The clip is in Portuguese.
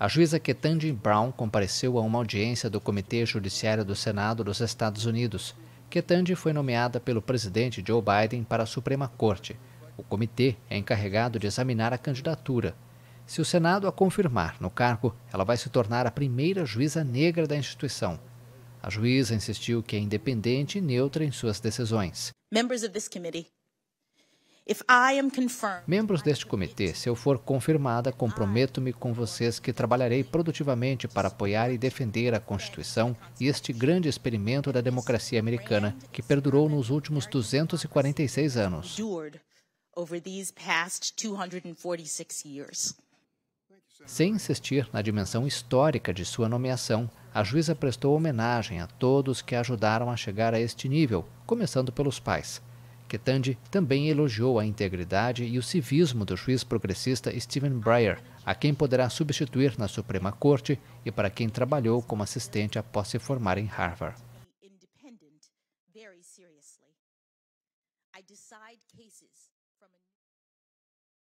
A juíza Ketanji Brown compareceu a uma audiência do Comitê Judiciário do Senado dos Estados Unidos. Ketanji foi nomeada pelo presidente Joe Biden para a Suprema Corte. O comitê é encarregado de examinar a candidatura. Se o Senado a confirmar no cargo, ela vai se tornar a primeira juíza negra da instituição. A juíza insistiu que é independente e neutra em suas decisões. Members of this committee Membros deste comitê, se eu for confirmada, comprometo-me com vocês que trabalharei produtivamente para apoiar e defender a Constituição e este grande experimento da democracia americana que perdurou nos últimos 246 anos. Sem insistir na dimensão histórica de sua nomeação, a juíza prestou homenagem a todos que a ajudaram a chegar a este nível, começando pelos pais. Ketandi também elogiou a integridade e o civismo do juiz progressista Stephen Breyer, a quem poderá substituir na Suprema Corte e para quem trabalhou como assistente após se formar em Harvard.